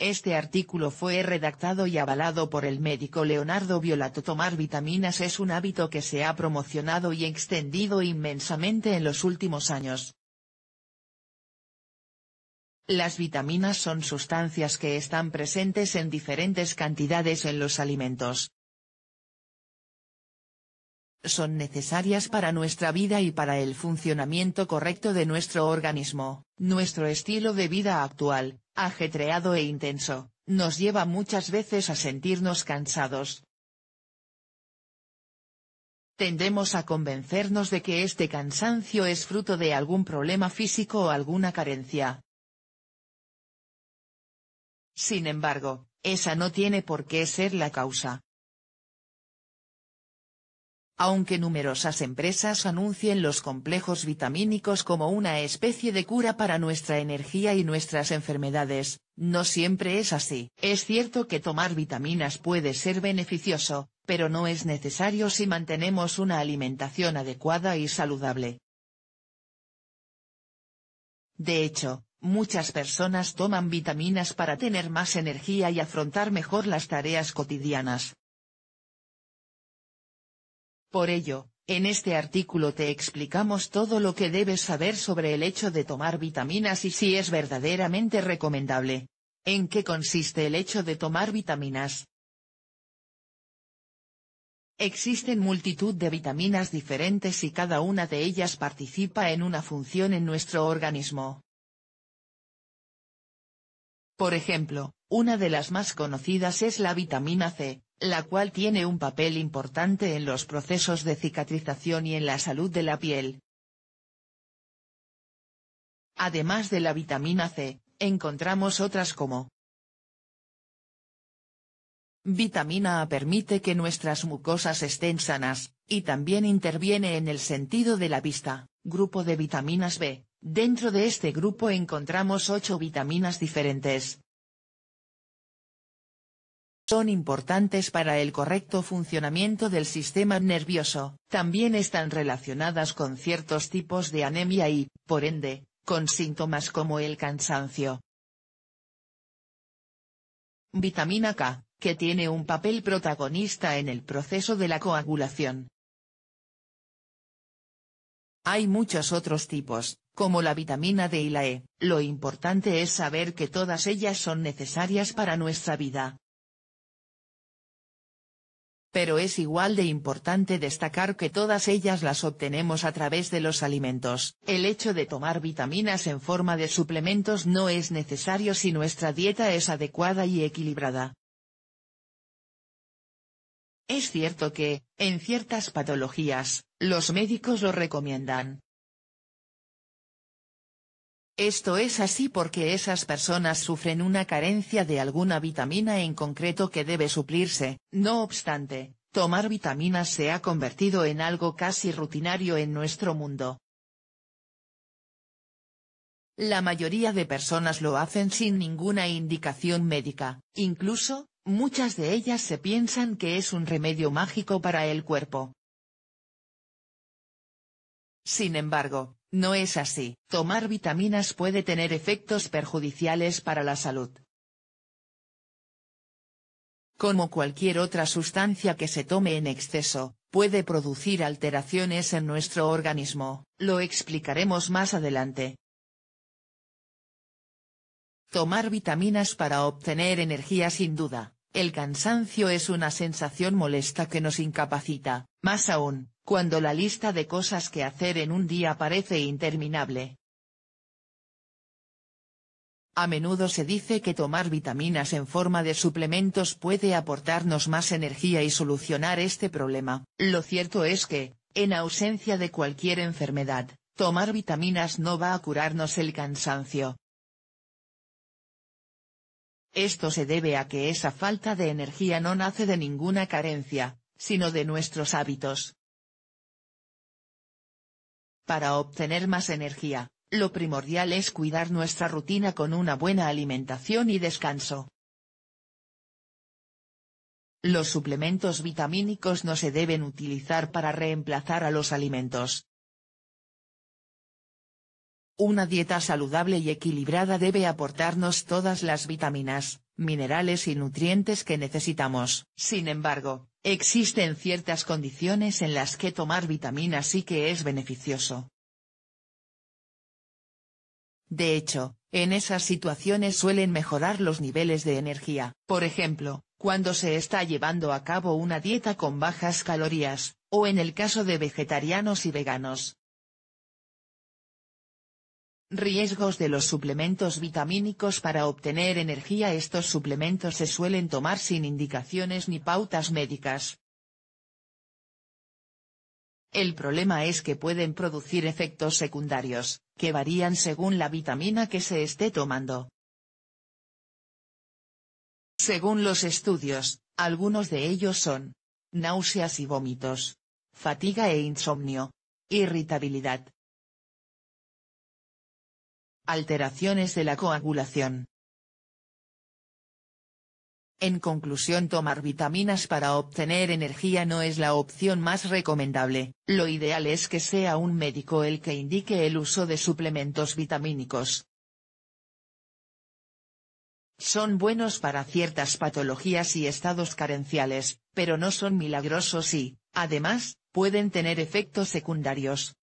Este artículo fue redactado y avalado por el médico Leonardo Violato. Tomar vitaminas es un hábito que se ha promocionado y extendido inmensamente en los últimos años. Las vitaminas son sustancias que están presentes en diferentes cantidades en los alimentos. Son necesarias para nuestra vida y para el funcionamiento correcto de nuestro organismo, nuestro estilo de vida actual, ajetreado e intenso, nos lleva muchas veces a sentirnos cansados. Tendemos a convencernos de que este cansancio es fruto de algún problema físico o alguna carencia. Sin embargo, esa no tiene por qué ser la causa aunque numerosas empresas anuncien los complejos vitamínicos como una especie de cura para nuestra energía y nuestras enfermedades, no siempre es así. Es cierto que tomar vitaminas puede ser beneficioso, pero no es necesario si mantenemos una alimentación adecuada y saludable. De hecho, muchas personas toman vitaminas para tener más energía y afrontar mejor las tareas cotidianas, por ello, en este artículo te explicamos todo lo que debes saber sobre el hecho de tomar vitaminas y si es verdaderamente recomendable. ¿En qué consiste el hecho de tomar vitaminas? Existen multitud de vitaminas diferentes y cada una de ellas participa en una función en nuestro organismo. Por ejemplo, una de las más conocidas es la vitamina C, la cual tiene un papel importante en los procesos de cicatrización y en la salud de la piel. Además de la vitamina C, encontramos otras como Vitamina A permite que nuestras mucosas estén sanas, y también interviene en el sentido de la vista, grupo de vitaminas B. Dentro de este grupo encontramos ocho vitaminas diferentes, son importantes para el correcto funcionamiento del sistema nervioso, también están relacionadas con ciertos tipos de anemia y, por ende, con síntomas como el cansancio. Vitamina K, que tiene un papel protagonista en el proceso de la coagulación. Hay muchos otros tipos, como la vitamina D y la E, lo importante es saber que todas ellas son necesarias para nuestra vida, pero es igual de importante destacar que todas ellas las obtenemos a través de los alimentos. El hecho de tomar vitaminas en forma de suplementos no es necesario si nuestra dieta es adecuada y equilibrada. Es cierto que, en ciertas patologías, los médicos lo recomiendan, esto es así porque esas personas sufren una carencia de alguna vitamina en concreto que debe suplirse, no obstante, tomar vitaminas se ha convertido en algo casi rutinario en nuestro mundo. La mayoría de personas lo hacen sin ninguna indicación médica, incluso, muchas de ellas se piensan que es un remedio mágico para el cuerpo. Sin embargo, no es así. Tomar vitaminas puede tener efectos perjudiciales para la salud. Como cualquier otra sustancia que se tome en exceso, puede producir alteraciones en nuestro organismo, lo explicaremos más adelante. Tomar vitaminas para obtener energía sin duda, el cansancio es una sensación molesta que nos incapacita, más aún, cuando la lista de cosas que hacer en un día parece interminable. A menudo se dice que tomar vitaminas en forma de suplementos puede aportarnos más energía y solucionar este problema. Lo cierto es que, en ausencia de cualquier enfermedad, tomar vitaminas no va a curarnos el cansancio. Esto se debe a que esa falta de energía no nace de ninguna carencia, sino de nuestros hábitos. Para obtener más energía, lo primordial es cuidar nuestra rutina con una buena alimentación y descanso. Los suplementos vitamínicos no se deben utilizar para reemplazar a los alimentos. Una dieta saludable y equilibrada debe aportarnos todas las vitaminas, minerales y nutrientes que necesitamos. Sin embargo, existen ciertas condiciones en las que tomar vitaminas sí que es beneficioso. De hecho, en esas situaciones suelen mejorar los niveles de energía. Por ejemplo, cuando se está llevando a cabo una dieta con bajas calorías, o en el caso de vegetarianos y veganos, Riesgos de los suplementos vitamínicos Para obtener energía estos suplementos se suelen tomar sin indicaciones ni pautas médicas. El problema es que pueden producir efectos secundarios, que varían según la vitamina que se esté tomando. Según los estudios, algunos de ellos son náuseas y vómitos, fatiga e insomnio, irritabilidad, Alteraciones de la coagulación. En conclusión tomar vitaminas para obtener energía no es la opción más recomendable, lo ideal es que sea un médico el que indique el uso de suplementos vitamínicos. Son buenos para ciertas patologías y estados carenciales, pero no son milagrosos y, además, pueden tener efectos secundarios.